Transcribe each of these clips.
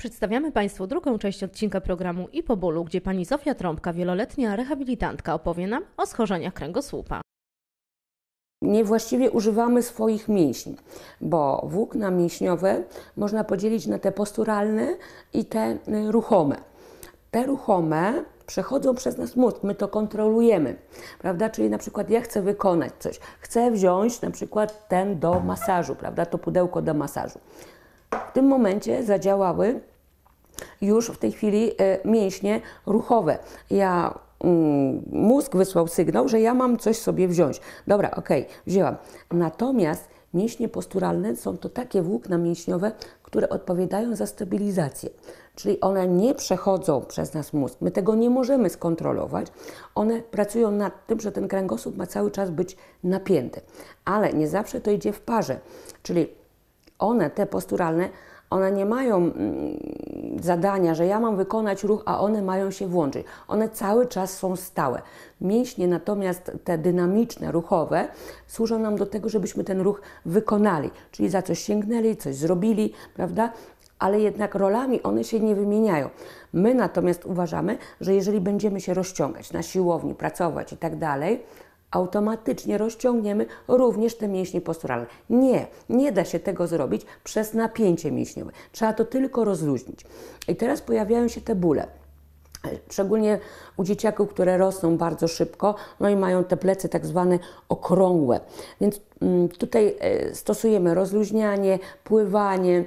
Przedstawiamy Państwu drugą część odcinka programu I po bólu, gdzie pani Zofia Trąbka, wieloletnia rehabilitantka, opowie nam o schorzeniach kręgosłupa. Niewłaściwie używamy swoich mięśni, bo włókna mięśniowe można podzielić na te posturalne i te y, ruchome. Te ruchome przechodzą przez nas mózg, my to kontrolujemy, prawda? Czyli na przykład ja chcę wykonać coś, chcę wziąć na przykład ten do masażu, prawda? To pudełko do masażu. W tym momencie zadziałały już w tej chwili e, mięśnie ruchowe. Ja mm, mózg wysłał sygnał, że ja mam coś sobie wziąć. Dobra, okej, wzięłam. Natomiast mięśnie posturalne są to takie włókna mięśniowe, które odpowiadają za stabilizację. Czyli one nie przechodzą przez nas mózg. My tego nie możemy skontrolować. One pracują nad tym, że ten kręgosłup ma cały czas być napięty. Ale nie zawsze to idzie w parze. Czyli one, te posturalne, one nie mają mm, zadania, że ja mam wykonać ruch, a one mają się włączyć. One cały czas są stałe. Mięśnie natomiast te dynamiczne, ruchowe, służą nam do tego, żebyśmy ten ruch wykonali, czyli za coś sięgnęli, coś zrobili, prawda? ale jednak rolami one się nie wymieniają. My natomiast uważamy, że jeżeli będziemy się rozciągać na siłowni, pracować i tak dalej, automatycznie rozciągniemy również te mięśnie posturalne. Nie, nie da się tego zrobić przez napięcie mięśniowe. Trzeba to tylko rozluźnić. I teraz pojawiają się te bóle. Szczególnie u dzieciaków, które rosną bardzo szybko, no i mają te plecy tak zwane okrągłe. Więc mm, tutaj e, stosujemy rozluźnianie, pływanie,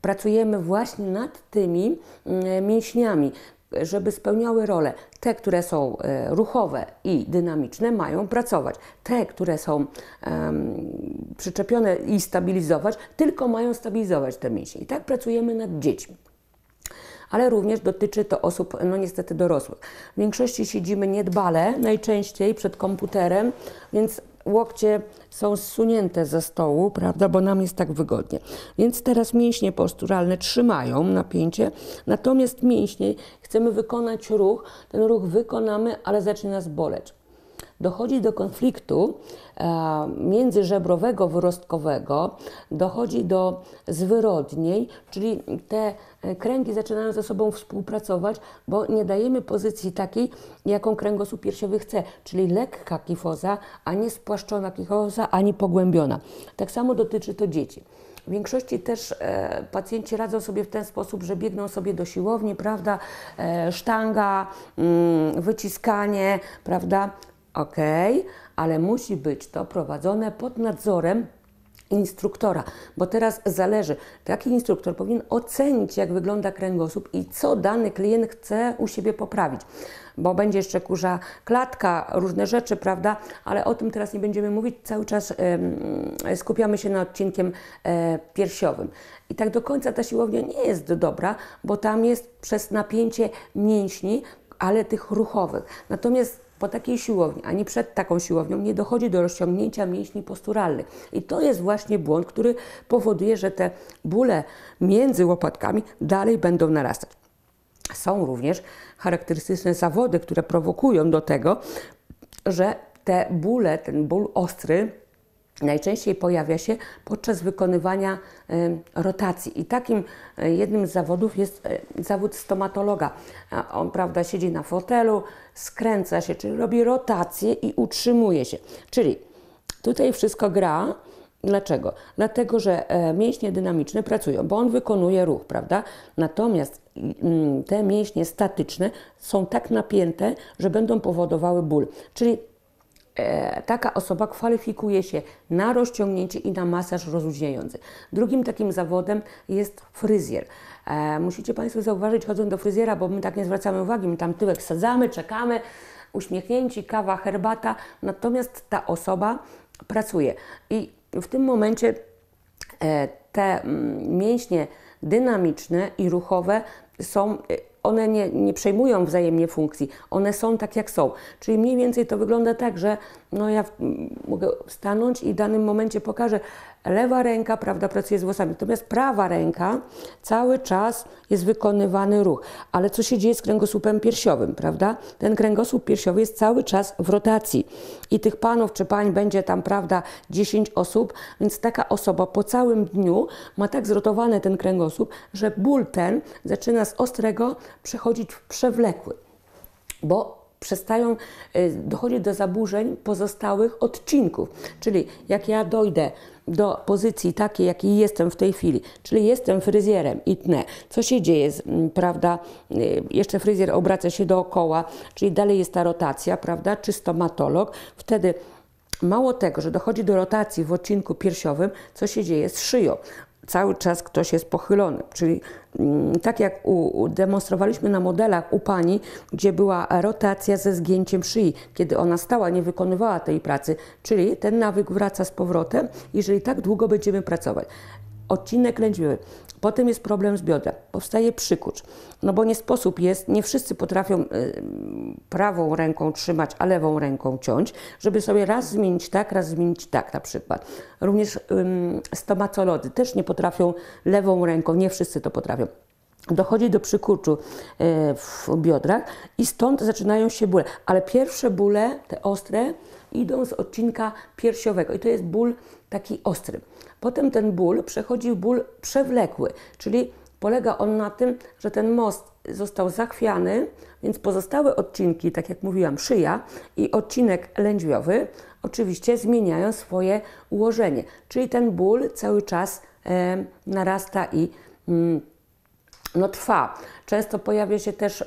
pracujemy właśnie nad tymi mm, mięśniami żeby spełniały role. Te, które są e, ruchowe i dynamiczne, mają pracować. Te, które są um, przyczepione i stabilizować, tylko mają stabilizować te mięśnie. I tak pracujemy nad dziećmi ale również dotyczy to osób, no niestety dorosłych. W większości siedzimy niedbale, najczęściej przed komputerem, więc łokcie są zsunięte ze stołu, prawda, bo nam jest tak wygodnie. Więc teraz mięśnie posturalne trzymają napięcie, natomiast mięśnie chcemy wykonać ruch, ten ruch wykonamy, ale zacznie nas boleć dochodzi do konfliktu e, międzyżebrowego wyrostkowego, dochodzi do zwyrodnień, czyli te e, kręgi zaczynają ze sobą współpracować, bo nie dajemy pozycji takiej, jaką kręgosłup piersiowy chce, czyli lekka kifoza, a nie spłaszczona kifoza, ani pogłębiona. Tak samo dotyczy to dzieci. W większości też e, pacjenci radzą sobie w ten sposób, że biegną sobie do siłowni, prawda, e, sztanga, mm, wyciskanie, prawda, ok, ale musi być to prowadzone pod nadzorem instruktora, bo teraz zależy, taki instruktor powinien ocenić, jak wygląda kręgosłup i co dany klient chce u siebie poprawić, bo będzie jeszcze kurza klatka, różne rzeczy, prawda, ale o tym teraz nie będziemy mówić, cały czas skupiamy się na odcinkiem y, piersiowym. I tak do końca ta siłownia nie jest dobra, bo tam jest przez napięcie mięśni, ale tych ruchowych. Natomiast po takiej siłowni, ani przed taką siłownią nie dochodzi do rozciągnięcia mięśni posturalnych. I to jest właśnie błąd, który powoduje, że te bóle między łopatkami dalej będą narastać. Są również charakterystyczne zawody, które prowokują do tego, że te bóle, ten ból ostry, najczęściej pojawia się podczas wykonywania e, rotacji. I takim e, jednym z zawodów jest e, zawód stomatologa. On, prawda, siedzi na fotelu, skręca się, czyli robi rotację i utrzymuje się. Czyli tutaj wszystko gra. Dlaczego? Dlatego, że mięśnie dynamiczne pracują, bo on wykonuje ruch, prawda? Natomiast mm, te mięśnie statyczne są tak napięte, że będą powodowały ból. Czyli E, taka osoba kwalifikuje się na rozciągnięcie i na masaż rozluźniający. Drugim takim zawodem jest fryzjer. E, musicie Państwo zauważyć, chodząc do fryzjera, bo my tak nie zwracamy uwagi, my tam tyłek sadzamy, czekamy, uśmiechnięci, kawa, herbata, natomiast ta osoba pracuje. I w tym momencie e, te mm, mięśnie dynamiczne i ruchowe są one nie, nie przejmują wzajemnie funkcji, one są tak jak są. Czyli mniej więcej to wygląda tak, że no ja mogę stanąć i w danym momencie pokażę, lewa ręka, prawda, pracuje z włosami, natomiast prawa ręka cały czas jest wykonywany ruch. Ale co się dzieje z kręgosłupem piersiowym, prawda? Ten kręgosłup piersiowy jest cały czas w rotacji i tych panów czy pań będzie tam, prawda, 10 osób, więc taka osoba po całym dniu ma tak zrotowany ten kręgosłup, że ból ten zaczyna z ostrego przechodzić w przewlekły bo przestają, y, dochodzi do zaburzeń pozostałych odcinków. Czyli jak ja dojdę do pozycji takiej, jakiej jestem w tej chwili, czyli jestem fryzjerem i tnę, co się dzieje, mm, prawda, y, jeszcze fryzjer obraca się dookoła, czyli dalej jest ta rotacja, prawda, czy stomatolog, wtedy Mało tego, że dochodzi do rotacji w odcinku piersiowym, co się dzieje z szyją cały czas ktoś jest pochylony. Czyli mm, tak jak u, demonstrowaliśmy na modelach u pani, gdzie była rotacja ze zgięciem szyi, kiedy ona stała, nie wykonywała tej pracy, czyli ten nawyk wraca z powrotem, jeżeli tak długo będziemy pracować odcinek lędźwiowy. Potem jest problem z biodra, powstaje przykucz, no bo nie sposób jest, nie wszyscy potrafią e, prawą ręką trzymać, a lewą ręką ciąć, żeby sobie raz zmienić tak, raz zmienić tak na przykład. Również ym, stomatolodzy też nie potrafią lewą ręką, nie wszyscy to potrafią. Dochodzi do przykurczu e, w biodrach i stąd zaczynają się bóle. Ale pierwsze bóle, te ostre, idą z odcinka piersiowego i to jest ból taki ostry. Potem ten ból przechodzi w ból przewlekły, czyli polega on na tym, że ten most został zachwiany, więc pozostałe odcinki, tak jak mówiłam, szyja i odcinek lędźwiowy, oczywiście zmieniają swoje ułożenie, czyli ten ból cały czas e, narasta i mm, no, trwa. Często pojawia się też, y,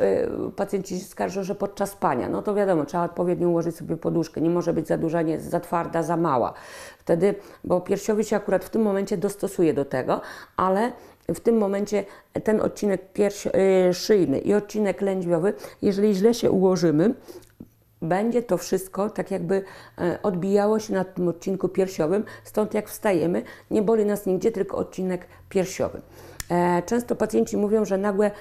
pacjenci się skarżą, że podczas spania, no to wiadomo, trzeba odpowiednio ułożyć sobie poduszkę, nie może być za duża, nie, za twarda, za mała. Wtedy, bo piersiowy się akurat w tym momencie dostosuje do tego, ale w tym momencie ten odcinek pierś, y, szyjny i odcinek lędźwiowy, jeżeli źle się ułożymy, będzie to wszystko tak jakby e, odbijało się na tym odcinku piersiowym, stąd jak wstajemy, nie boli nas nigdzie, tylko odcinek piersiowy. E, często pacjenci mówią, że nagłe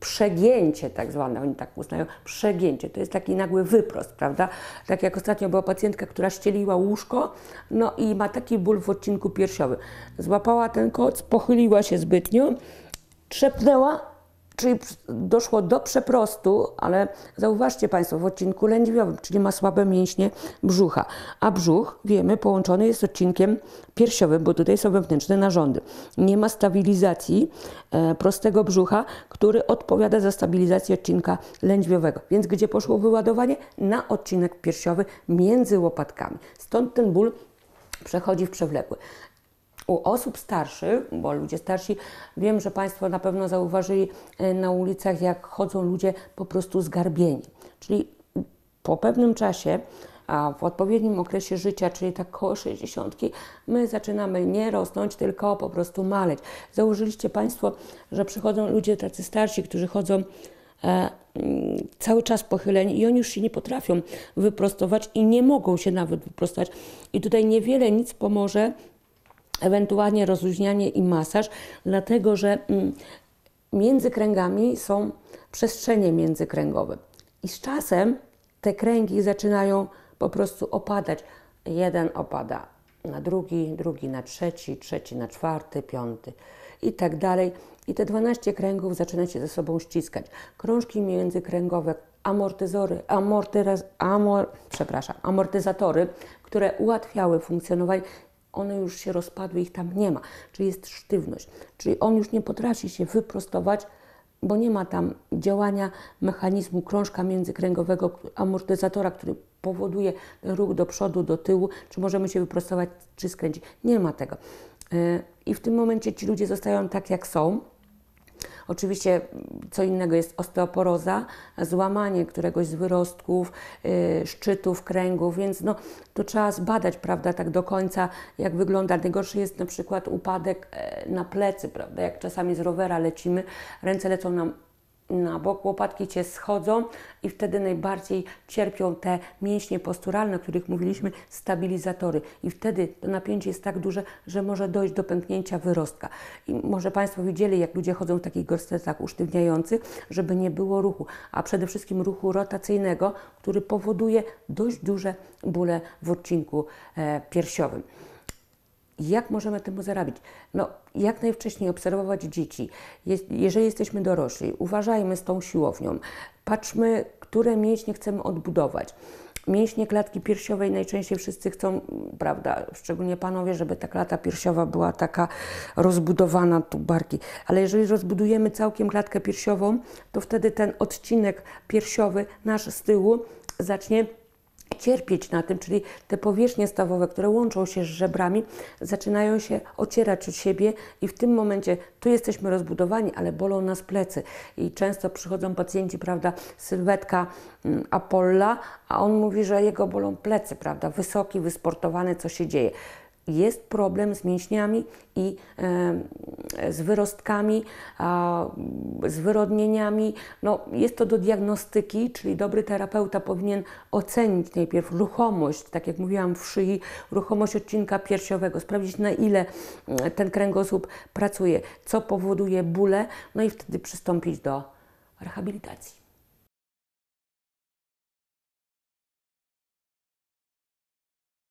przegięcie, tak zwane, oni tak uznają, przegięcie, to jest taki nagły wyprost, prawda? Tak jak ostatnio była pacjentka, która ścieliła łóżko, no i ma taki ból w odcinku piersiowym. Złapała ten koc, pochyliła się zbytnio, trzepnęła Czyli doszło do przeprostu, ale zauważcie Państwo, w odcinku lędźwiowym, czyli ma słabe mięśnie brzucha. A brzuch, wiemy, połączony jest z odcinkiem piersiowym, bo tutaj są wewnętrzne narządy. Nie ma stabilizacji e, prostego brzucha, który odpowiada za stabilizację odcinka lędźwiowego. Więc gdzie poszło wyładowanie? Na odcinek piersiowy między łopatkami. Stąd ten ból przechodzi w przewlekły u osób starszych, bo ludzie starsi, wiem, że Państwo na pewno zauważyli e, na ulicach, jak chodzą ludzie po prostu zgarbieni. Czyli po pewnym czasie, a w odpowiednim okresie życia, czyli tak koło 60, my zaczynamy nie rosnąć, tylko po prostu maleć. Założyliście Państwo, że przychodzą ludzie tacy starsi, którzy chodzą e, mm, cały czas pochyleni i oni już się nie potrafią wyprostować i nie mogą się nawet wyprostować. I tutaj niewiele nic pomoże ewentualnie rozluźnianie i masaż, dlatego że mm, między kręgami są przestrzenie międzykręgowe. I z czasem te kręgi zaczynają po prostu opadać. Jeden opada na drugi, drugi na trzeci, trzeci na czwarty, piąty i tak dalej. I te 12 kręgów zaczyna się ze sobą ściskać. Krążki międzykręgowe, amortyzory, amortyraz, amor, przepraszam, amortyzatory, które ułatwiały funkcjonowanie, one już się rozpadły, ich tam nie ma, czyli jest sztywność, czyli on już nie potrafi się wyprostować, bo nie ma tam działania mechanizmu krążka międzykręgowego amortyzatora, który powoduje ruch do przodu, do tyłu, czy możemy się wyprostować, czy skręcić. Nie ma tego. E, I w tym momencie ci ludzie zostają tak, jak są, Oczywiście mm, co innego jest osteoporoza, złamanie któregoś z wyrostków, y, szczytów, kręgów, więc no, to trzeba zbadać, prawda, tak do końca, jak wygląda. Najgorszy jest na przykład upadek e, na plecy, prawda, jak czasami z rowera lecimy, ręce lecą nam na bok, łopatki Cię schodzą i wtedy najbardziej cierpią te mięśnie posturalne, o których mówiliśmy, stabilizatory. I wtedy to napięcie jest tak duże, że może dojść do pęknięcia wyrostka. I może Państwo widzieli, jak ludzie chodzą w takich gorsetach usztywniających, żeby nie było ruchu, a przede wszystkim ruchu rotacyjnego, który powoduje dość duże bóle w odcinku e, piersiowym. Jak możemy temu zarabić? No, jak najwcześniej obserwować dzieci. jeżeli jesteśmy dorośli, uważajmy z tą siłownią. Patrzmy, które mięśnie chcemy odbudować. Mięśnie klatki piersiowej najczęściej wszyscy chcą, prawda, szczególnie panowie, żeby ta klata piersiowa była taka rozbudowana, tu barki. Ale jeżeli rozbudujemy całkiem klatkę piersiową, to wtedy ten odcinek piersiowy nasz z tyłu zacznie cierpieć na tym, czyli te powierzchnie stawowe, które łączą się z żebrami, zaczynają się ocierać od siebie i w tym momencie tu jesteśmy rozbudowani, ale bolą nas plecy. I często przychodzą pacjenci, prawda, sylwetka mm, Apolla, a on mówi, że jego bolą plecy, prawda, wysoki, wysportowany, co się dzieje jest problem z mięśniami i z wyrostkami, z wyrodnieniami. No, jest to do diagnostyki, czyli dobry terapeuta powinien ocenić najpierw ruchomość, tak jak mówiłam w szyi, ruchomość odcinka piersiowego, sprawdzić na ile mm, ten kręgosłup pracuje, co powoduje bóle, no i wtedy przystąpić do rehabilitacji.